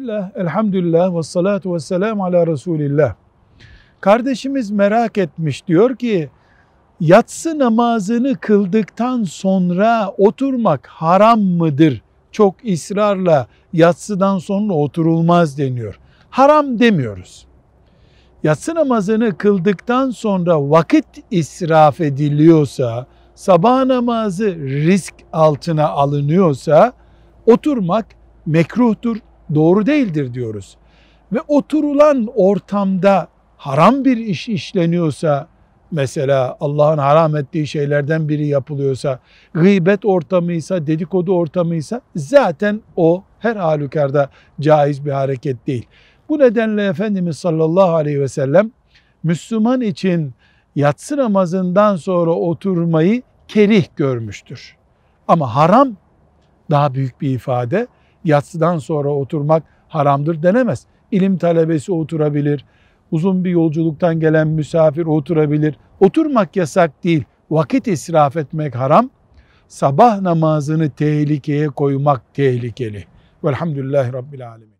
Bismillah, elhamdülillah ve salatu ve selam ala Resulillah. Kardeşimiz merak etmiş diyor ki yatsı namazını kıldıktan sonra oturmak haram mıdır? Çok ısrarla yatsıdan sonra oturulmaz deniyor. Haram demiyoruz. Yatsı namazını kıldıktan sonra vakit israf ediliyorsa, sabah namazı risk altına alınıyorsa oturmak mekruhtur, doğru değildir diyoruz. Ve oturulan ortamda haram bir iş işleniyorsa mesela Allah'ın haram ettiği şeylerden biri yapılıyorsa, gıybet ortamıysa, dedikodu ortamıysa zaten o her halükarda caiz bir hareket değil. Bu nedenle Efendimiz sallallahu aleyhi ve sellem Müslüman için yatsı namazından sonra oturmayı kerih görmüştür. Ama haram daha büyük bir ifade yatsıdan sonra oturmak haramdır denemez. İlim talebesi oturabilir, uzun bir yolculuktan gelen misafir oturabilir. Oturmak yasak değil, vakit israf etmek haram. Sabah namazını tehlikeye koymak tehlikeli. Velhamdülillahi Rabbil Alemin.